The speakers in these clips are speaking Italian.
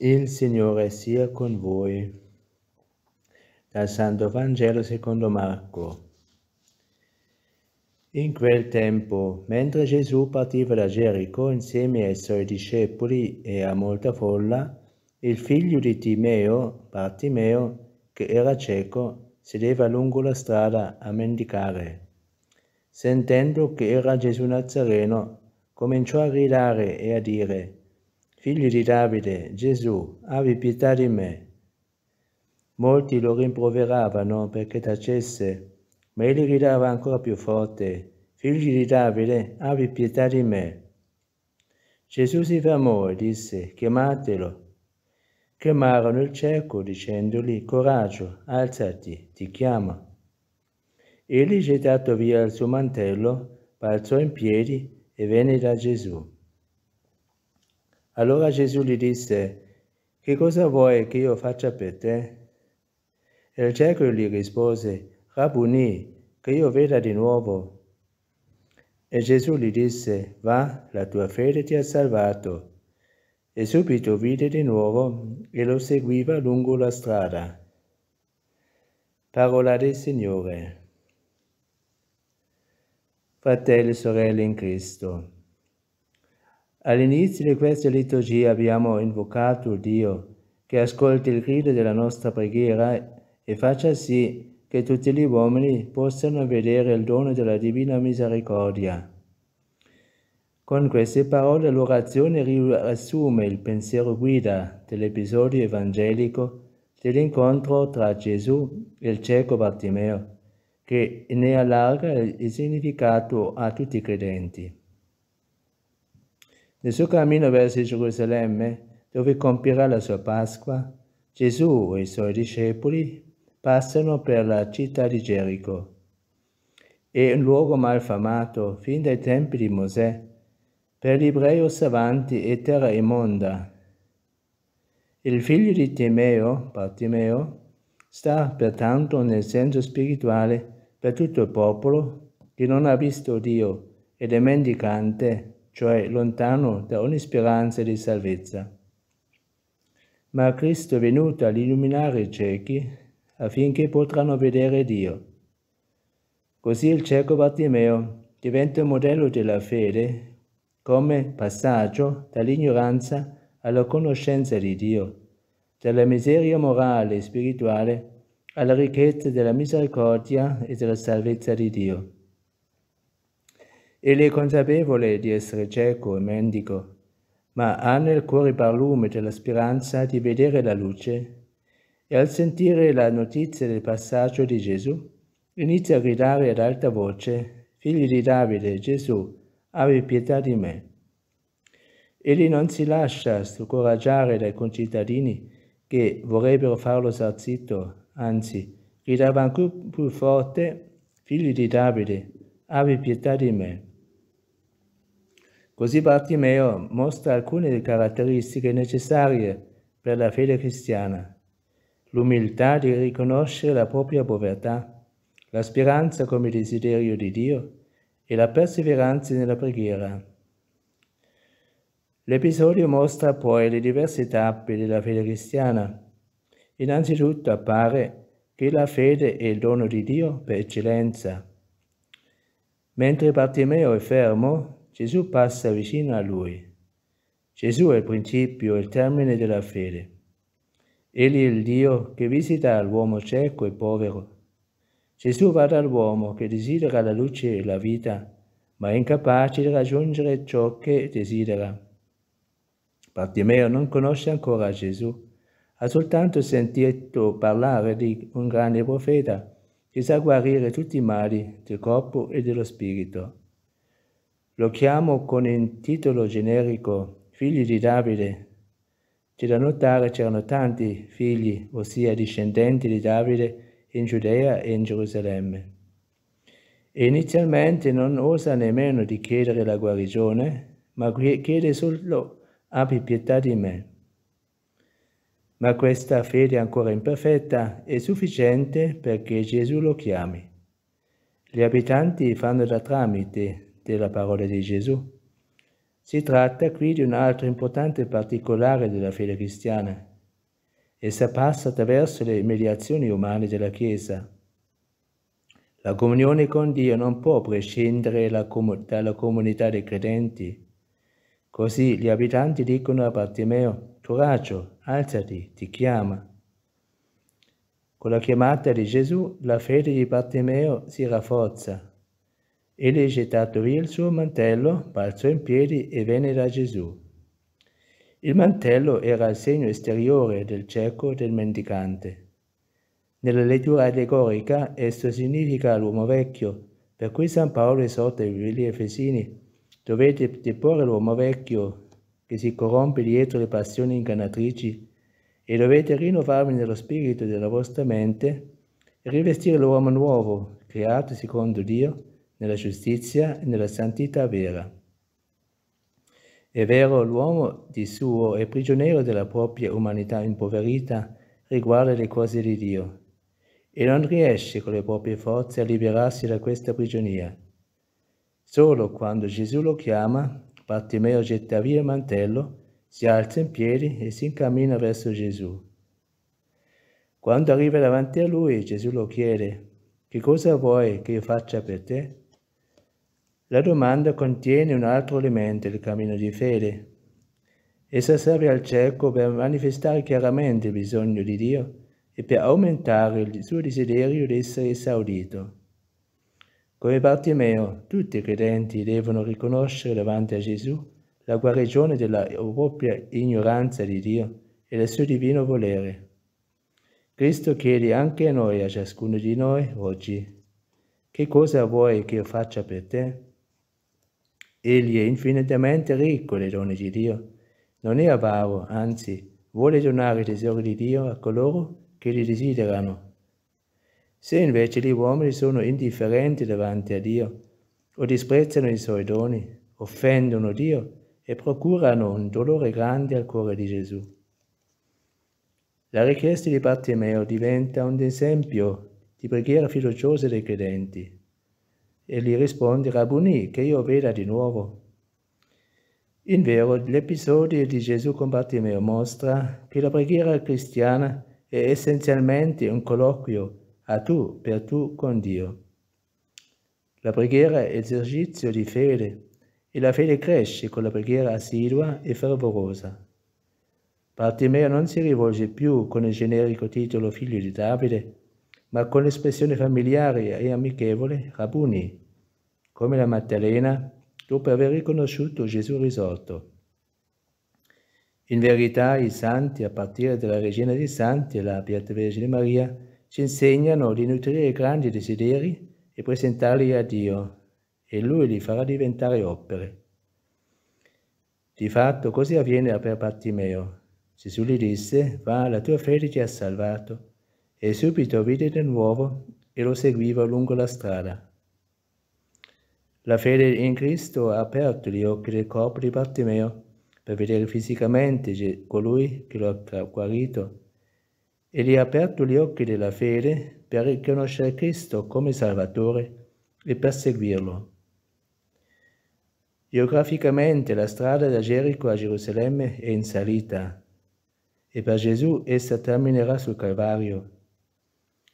Il Signore sia con voi. Dal Santo Vangelo secondo Marco. In quel tempo, mentre Gesù partiva da Gerico insieme ai suoi discepoli e a molta folla, il figlio di Timeo, Bartimeo, che era cieco, sedeva lungo la strada a mendicare. Sentendo che era Gesù Nazareno, cominciò a gridare e a dire Figlio di Davide, Gesù, abbi pietà di me. Molti lo rimproveravano perché tacesse, ma egli gridava ancora più forte, Figlio di Davide, abbi pietà di me. Gesù si fermò e disse, chiamatelo. Chiamarono il cieco dicendogli, coraggio, alzati, ti chiama. Egli gettato via il suo mantello, balzò in piedi e venne da Gesù. Allora Gesù gli disse, che cosa vuoi che io faccia per te? E il cieco gli rispose, Rabuni, che io veda di nuovo. E Gesù gli disse, va, la tua fede ti ha salvato. E subito vide di nuovo e lo seguiva lungo la strada. Parola del Signore. Fratelli e sorelle in Cristo. All'inizio di questa liturgia abbiamo invocato Dio che ascolti il grido della nostra preghiera e faccia sì che tutti gli uomini possano vedere il dono della divina misericordia. Con queste parole l'orazione riassume il pensiero guida dell'episodio evangelico dell'incontro tra Gesù e il cieco Bartimeo, che ne allarga il significato a tutti i credenti. Nel suo cammino verso Gerusalemme, dove compirà la sua Pasqua, Gesù e i suoi discepoli passano per la città di Gerico. È un luogo malfamato fin dai tempi di Mosè, per gli ebrei osservanti e terra immonda. Il figlio di Timeo, Bartimeo, sta pertanto nel senso spirituale per tutto il popolo che non ha visto Dio ed è mendicante cioè lontano da ogni speranza di salvezza. Ma Cristo è venuto ad illuminare i ciechi affinché potranno vedere Dio. Così il cieco Bartimeo diventa un modello della fede come passaggio dall'ignoranza alla conoscenza di Dio, dalla miseria morale e spirituale alla ricchezza della misericordia e della salvezza di Dio. Egli è consapevole di essere cieco e mendico, ma ha nel cuore barlume della speranza di vedere la luce e al sentire la notizia del passaggio di Gesù inizia a gridare ad alta voce, Figlio di Davide, Gesù, abbi pietà di me. Egli non si lascia scoraggiare dai concittadini che vorrebbero farlo star zitto, anzi, gridava ancora più forte, Figlio di Davide, abbi pietà di me. Così Bartimeo mostra alcune caratteristiche necessarie per la fede cristiana. L'umiltà di riconoscere la propria povertà, la speranza come desiderio di Dio e la perseveranza nella preghiera. L'episodio mostra poi le diverse tappe della fede cristiana. Innanzitutto appare che la fede è il dono di Dio per eccellenza. Mentre Bartimeo è fermo Gesù passa vicino a lui. Gesù è il principio e il termine della fede. Egli è il Dio che visita l'uomo cieco e povero. Gesù va dall'uomo che desidera la luce e la vita, ma è incapace di raggiungere ciò che desidera. Bartimeo non conosce ancora Gesù, ha soltanto sentito parlare di un grande profeta che sa guarire tutti i mali del corpo e dello spirito. Lo chiamo con il titolo generico Figli di Davide. C'è da notare c'erano tanti figli, ossia discendenti di Davide, in Giudea e in Gerusalemme. E inizialmente non osa nemmeno di chiedere la guarigione, ma chiede solo abbi pietà di me. Ma questa fede ancora imperfetta è sufficiente perché Gesù lo chiami. Gli abitanti fanno da tramite della parola di Gesù. Si tratta qui di un altro importante particolare della fede cristiana. Essa passa attraverso le mediazioni umane della Chiesa. La comunione con Dio non può prescindere dalla comunità dei credenti. Così gli abitanti dicono a Bartimeo, coraggio, alzati, ti chiama. Con la chiamata di Gesù la fede di Bartimeo si rafforza. Egli gettato via il suo mantello, balzò in piedi e venne da Gesù. Il mantello era il segno esteriore del cieco e del mendicante. Nella lettura allegorica esso significa l'uomo vecchio, per cui San Paolo esorta i vili efesini, dovete deporre l'uomo vecchio che si corrompe dietro le passioni ingannatrici e dovete rinnovarvi nello spirito della vostra mente e rivestire l'uomo nuovo, creato secondo Dio, nella giustizia e nella santità vera. È vero, l'uomo di suo è prigioniero della propria umanità impoverita riguardo le cose di Dio e non riesce con le proprie forze a liberarsi da questa prigionia. Solo quando Gesù lo chiama, Bartimeo getta via il mantello, si alza in piedi e si incammina verso Gesù. Quando arriva davanti a lui, Gesù lo chiede, che cosa vuoi che io faccia per te? La domanda contiene un altro elemento, del cammino di fede. Essa serve al cieco per manifestare chiaramente il bisogno di Dio e per aumentare il suo desiderio di essere esaudito. Come Bartimeo, tutti i credenti devono riconoscere davanti a Gesù la guarigione della propria ignoranza di Dio e del suo divino volere. Cristo chiede anche a noi, a ciascuno di noi, oggi, che cosa vuoi che io faccia per te? Egli è infinitamente ricco dei doni di Dio. Non è avaro, anzi, vuole donare i tesori di Dio a coloro che li desiderano. Se invece gli uomini sono indifferenti davanti a Dio, o disprezzano i suoi doni, offendono Dio e procurano un dolore grande al cuore di Gesù. La richiesta di Bartimeo diventa un esempio di preghiera fiduciosa dei credenti e gli risponde Rabboni, che io veda di nuovo. In vero, l'episodio di Gesù con Bartimeo mostra che la preghiera cristiana è essenzialmente un colloquio a tu per tu con Dio. La preghiera è esercizio di fede e la fede cresce con la preghiera assidua e fervorosa. Bartimeo non si rivolge più con il generico titolo figlio di Davide, ma con l'espressione familiare e amichevole, rabboni, come la Maddalena, dopo aver riconosciuto Gesù risorto. In verità i santi, a partire dalla Regina dei Santi e la Beata Vergine Maria, ci insegnano di nutrire i grandi desideri e presentarli a Dio, e Lui li farà diventare opere. Di fatto così avviene per Bartimeo. Gesù gli disse, va, la tua fede ti ha salvato e subito vide di nuovo e lo seguiva lungo la strada. La fede in Cristo ha aperto gli occhi del corpo di Bartimeo per vedere fisicamente colui che lo ha guarito e gli ha aperto gli occhi della fede per riconoscere Cristo come Salvatore e per seguirlo. Geograficamente la strada da Gerico a Gerusalemme è in salita e per Gesù essa terminerà sul Calvario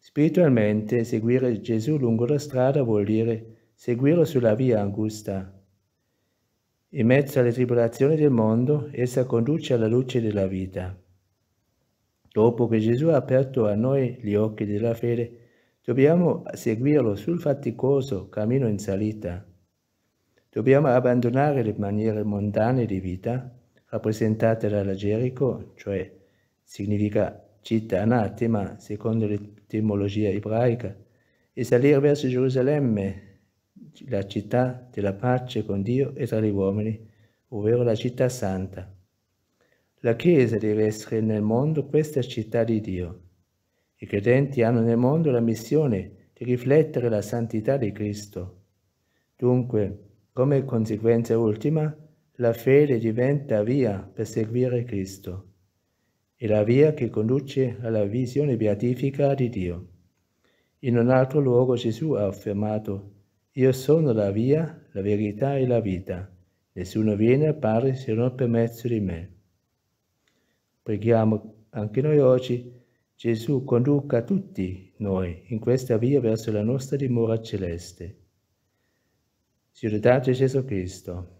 Spiritualmente seguire Gesù lungo la strada vuol dire seguirlo sulla via angusta. In mezzo alle tribolazioni del mondo, essa conduce alla luce della vita. Dopo che Gesù ha aperto a noi gli occhi della fede, dobbiamo seguirlo sul faticoso cammino in salita. Dobbiamo abbandonare le maniere mondane di vita rappresentate dalla Gerico, cioè significa città anatema, secondo l'etimologia ebraica, e salire verso Gerusalemme, la città della pace con Dio e tra gli uomini, ovvero la città santa. La Chiesa deve essere nel mondo questa città di Dio. I credenti hanno nel mondo la missione di riflettere la santità di Cristo. Dunque, come conseguenza ultima, la fede diventa via per seguire Cristo è la via che conduce alla visione beatifica di Dio. In un altro luogo Gesù ha affermato, Io sono la via, la verità e la vita. Nessuno viene a Padre se non per mezzo di me. Preghiamo anche noi oggi, Gesù conduca tutti noi in questa via verso la nostra dimora celeste. Ciudadate Gesù Cristo.